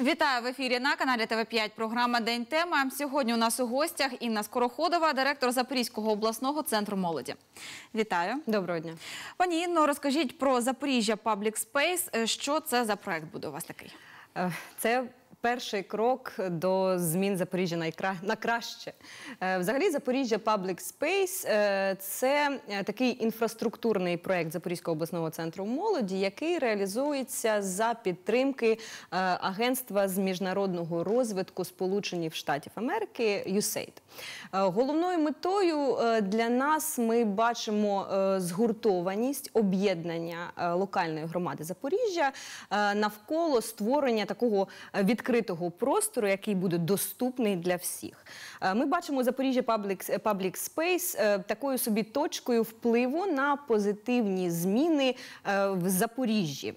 Вітаю в ефірі на каналі ТВ 5 Програма День тема. Сьогодні у нас у гостях Інна Скороходова, директор Запорізького обласного центру молоді. Вітаю, доброго дня, пані Інно. Розкажіть про Запоріжжя Паблік Спейс. Е, що це за проект буде у вас такий? Е, це перший крок до змін Запоріжжя на, на краще. Е, взагалі, Запоріжжя Public Space е, – це е, такий інфраструктурний проєкт Запорізького обласного центру молоді, який реалізується за підтримки агентства з міжнародного розвитку Сполучених Штатів Америки USAID. Головною метою для нас ми бачимо згуртованість об'єднання локальної громади Запоріжжя навколо створення такого відкритого відкритого простору, який буде доступний для всіх. Е, ми бачимо Запоріжжя Public, Public Space такою собі точкою впливу на позитивні зміни е, в Запоріжжі.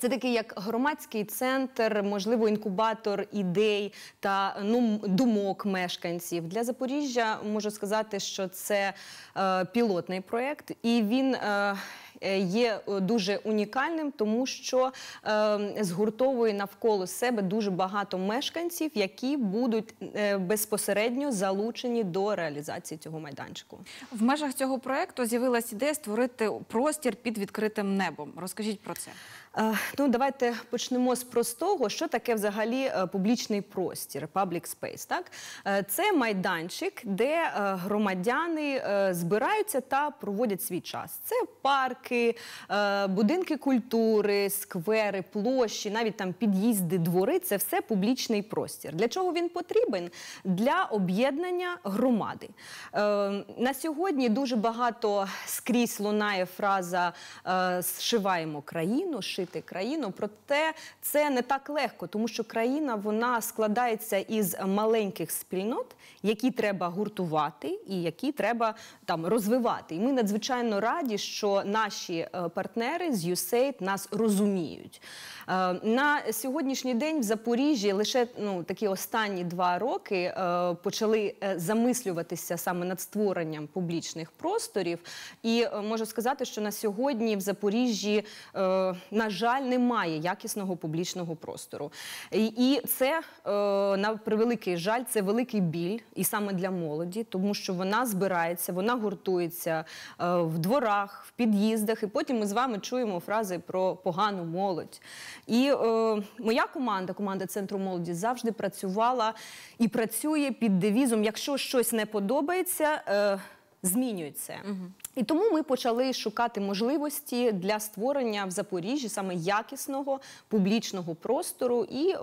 Це такий як громадський центр, можливо, інкубатор ідей та ну, думок мешканців для Запоріжжя. Можу сказати, що це е, пілотний проєкт, і він е, Е, є е, дуже унікальним, тому що ем, згуртовує навколо себе дуже багато мешканців, які будуть е, безпосередньо залучені до реалізації цього майданчику. В межах цього проекту з'явилася ідея створити простір під відкритим небом. Розкажіть про це. Ну, давайте почнемо з простого, що таке взагалі публічний простір, public space, так? Це майданчик, де громадяни збираються та проводять свій час. Це парк, парки, е, будинки культури, сквери, площі, навіть там під'їзди, двори це все публічний простір. Для чого він потрібен? Для об'єднання громади. Е, на сьогодні дуже багато скрізь лунає фраза Сшиваємо е, країну, шити країну. Проте це не так легко, тому що країна вона складається із маленьких спільнот, які треба гуртувати і які треба там розвивати. І ми надзвичайно раді, що наші наші е, партнери з USAID нас розуміють. Е, на сьогоднішній день в Запоріжжі лише ну, такі останні два роки е, почали замислюватися саме над створенням публічних просторів. І можу сказати, що на сьогодні в Запоріжжі, на жаль, немає якісного публічного простору. І це на превеликий жаль, це великий біль, і саме для молоді, тому що вона збирається, вона гуртується в дворах, в під'їздах з'їздах, і потім ми з вами чуємо фрази про погану молодь. І е, моя команда, команда центру молоді, завжди працювала і працює під девізом: якщо щось не подобається, е, змінюється. Угу. І тому ми почали шукати можливості для створення в Запоріжжі саме якісного публічного простору. І о,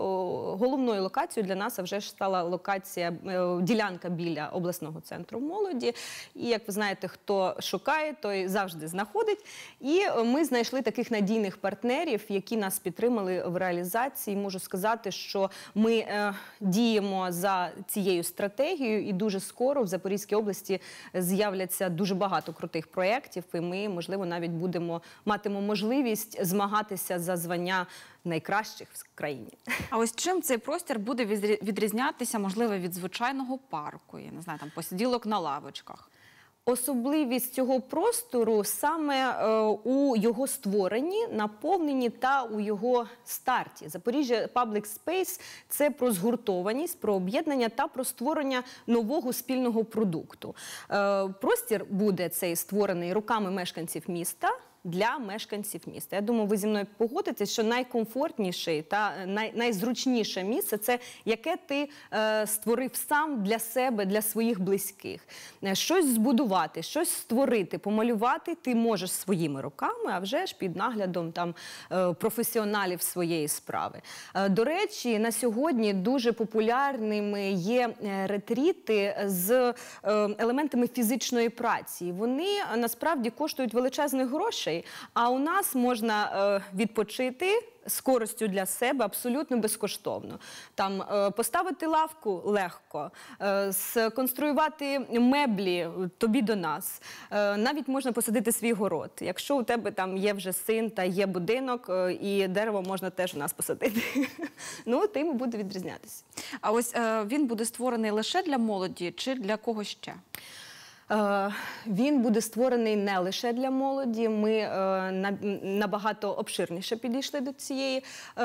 головною локацією для нас вже ж стала локація е, ділянка біля обласного центру молоді. І як ви знаєте, хто шукає, той завжди знаходить. І е, ми знайшли таких надійних партнерів, які нас підтримали в реалізації. Можу сказати, що ми е, діємо за цією стратегією, і дуже скоро в Запорізькій області з'являться дуже багато крутих таких проєктів, і ми, можливо, навіть будемо матимо можливість змагатися за звання найкращих в країні. А ось чим цей простір буде відрізнятися, можливо, від звичайного парку? Я не знаю, там посиділок на лавочках. Особливість цього простору саме е, у його створенні, наповненні та у його старті. Запоріжжя Public Space – це про згуртованість, про об'єднання та про створення нового спільного продукту. Е, простір буде цей створений руками мешканців міста для мешканців міста. Я думаю, ви зі мною погодитесь, що найкомфортніше та е, най, найзручніше місце це яке ти е, створив сам для себе, для своїх близьких. Е, щось збудувати, щось створити, помалювати ти можеш своїми руками, а вже ж під наглядом там е, професіоналів своєї справи. До речі, на сьогодні дуже популярними є ретріти з елементами фізичної праці. Вони насправді коштують величезних грошей грошей. А у нас можна е, відпочити з користю для себе абсолютно безкоштовно. Там е, поставити лавку легко, е, сконструювати меблі тобі до нас. навіть можна посадити свій город. Якщо у тебе там є вже син та є будинок, і дерево можна теж у нас посадити. Ну тим і буде відрізнятися. А ось він буде створений лише для молоді чи для кого ще? Е, він буде створений не лише для молоді. Ми е, набагато обширніше підійшли до цієї е,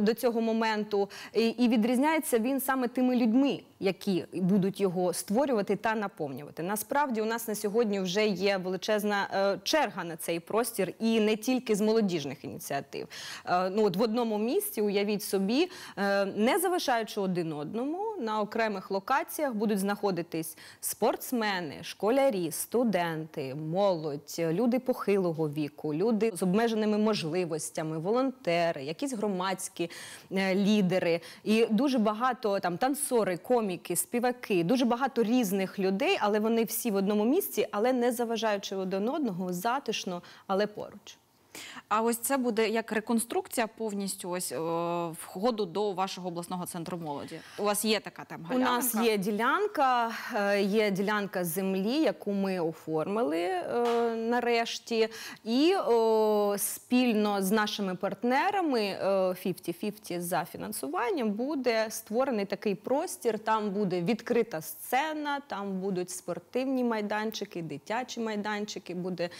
до цього моменту, і відрізняється він саме тими людьми, які будуть його створювати та наповнювати. Насправді, у нас на сьогодні вже є величезна черга на цей простір, і не тільки з молодіжних ініціатив. Ну от в одному місці, уявіть собі, не залишаючи один одному, на окремих локаціях будуть знаходитись спортсмени школярі, студенти, молодь, люди похилого віку, люди з обмеженими можливостями, волонтери, якісь громадські е, лідери, і дуже багато там танцори, коміки, співаки, дуже багато різних людей, але вони всі в одному місці, але не заважаючи один одного, затишно, але поруч. А ось це буде як реконструкція повністю ось е, входу до вашого обласного центру молоді. У вас є така там галянка? У нас є ділянка, е, є ділянка землі, яку ми оформили е, нарешті, і спільно з нашими партнерами 50-50 за фінансуванням буде створений такий простір. Там буде відкрита сцена, там будуть спортивні майданчики, дитячі майданчики, буде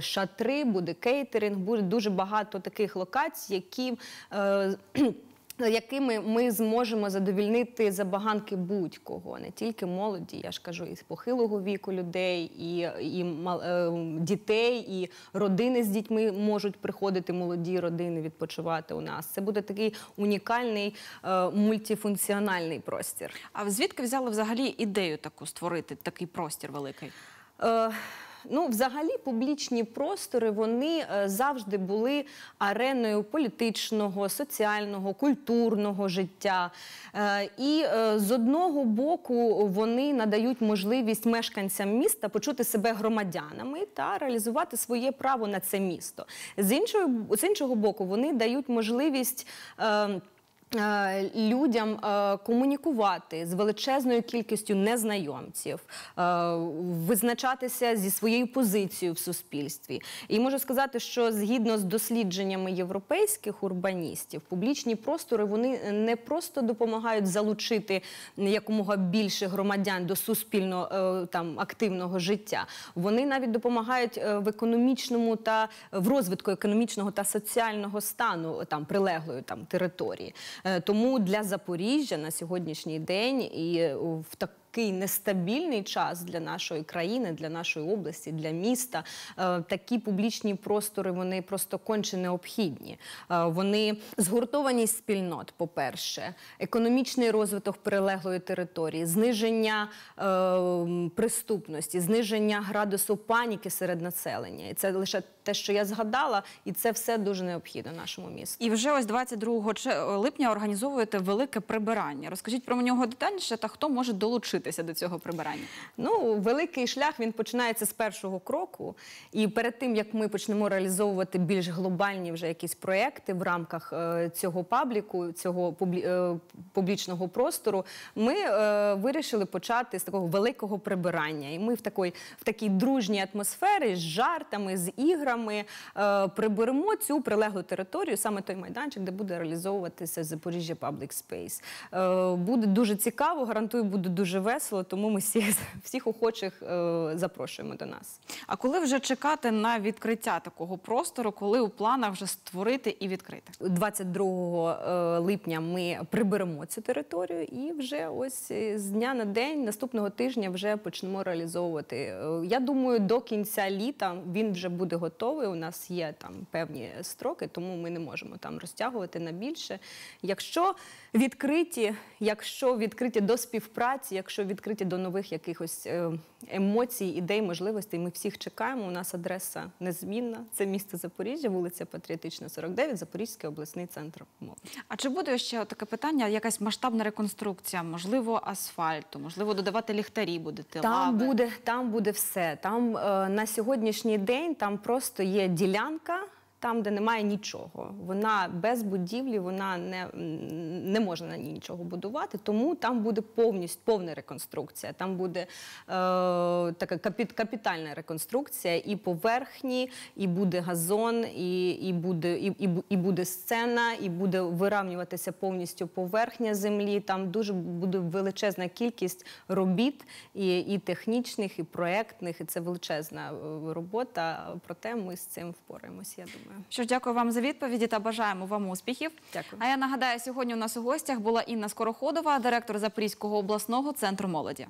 шатри, буде кейтери моніторинг буде дуже багато таких локацій, які е, якими ми зможемо задовільнити забаганки будь-кого, не тільки молоді, я ж кажу, і з похилого віку людей, і і мал, е, дітей, і родини з дітьми можуть приходити, молоді родини відпочивати у нас. Це буде такий унікальний е, мультифункціональний простір. А звідки взяли взагалі ідею таку створити такий простір великий? Е, ну, взагалі, публічні простори вони е, завжди були ареною політичного, соціального, культурного життя. Е, і е, з одного боку вони надають можливість мешканцям міста почути себе громадянами та реалізувати своє право на це місто. З іншого з іншого боку, вони дають можливість. Ем, Е, людям е, комунікувати з величезною кількістю незнайомців, е, визначатися зі своєю позицією в суспільстві, і можу сказати, що згідно з дослідженнями європейських урбаністів, публічні простори вони не просто допомагають залучити якомога більше громадян до суспільно там активного життя. Вони навіть допомагають в економічному та в розвитку економічного та соціального стану там прилеглої там території. Е, тому для Запоріжжя на сьогоднішній день і е, в такому такий нестабільний час для нашої країни, для нашої області, для міста е, такі публічні простори вони просто конче необхідні. Вони згуртованість спільнот, по-перше, економічний розвиток прилеглої території, зниження е, преступності, зниження градусу паніки серед населення. І це лише те, що я згадала, і це все дуже необхідно нашому місту. І вже ось 22 липня організовуєте велике прибирання. Розкажіть про нього детальніше та хто може долучитися до цього прибирання? Ну, великий шлях він починається з першого кроку. І перед тим як ми почнемо реалізовувати більш глобальні вже якісь проекти в рамках е, цього пабліку, цього е, публічного простору, ми е, вирішили почати з такого великого прибирання. І ми в такій в такій дружній атмосфері з жартами, з іграми маркерами е, приберемо цю прилеглу територію, саме той майданчик, де буде реалізовуватися Запоріжжя Public Space. Е, буде дуже цікаво, гарантую, буде дуже весело, тому ми всіх, всіх охочих е, запрошуємо до нас. А коли вже чекати на відкриття такого простору, коли у планах вже створити і відкрити? 22 липня ми приберемо цю територію і вже ось з дня на день наступного тижня вже почнемо реалізовувати. Я думаю, до кінця літа він вже буде готовий готовий. У нас є там певні строки, тому ми не можемо там розтягувати на більше. Якщо відкриті, якщо відкриті до співпраці, якщо відкриті до нових якихось. Е, емоцій, ідей, можливостей. Ми всіх чекаємо. У нас адреса незмінна. Це місто Запоріжжя, вулиця Патріотична, 49, Запорізький обласний центр мови. А чи буде ще таке питання? Якась масштабна реконструкція? Можливо, асфальту, можливо, додавати ліхтарі будете там буде, там буде все. Там е, на сьогоднішній день там просто є ділянка там, де немає нічого. Вона без будівлі, вона не не може на ній нічого будувати, тому там буде повністю повна реконструкція. Там буде е, така капіт, капітальна реконструкція і поверхні, і буде газон, і і, буде і, і, і буде сцена, і буде виравнюватися повністю поверхня землі. Там дуже буде величезна кількість робіт, і, і технічних, і проектних. і це величезна е, робота. Проте ми з цим впораємось, я думаю. Що ж, дякую вам за відповіді та бажаємо вам успіхів. Дякую. А я нагадаю, сьогодні у нас у гостях була Інна Скороходова, директор Запорізького обласного центру молоді.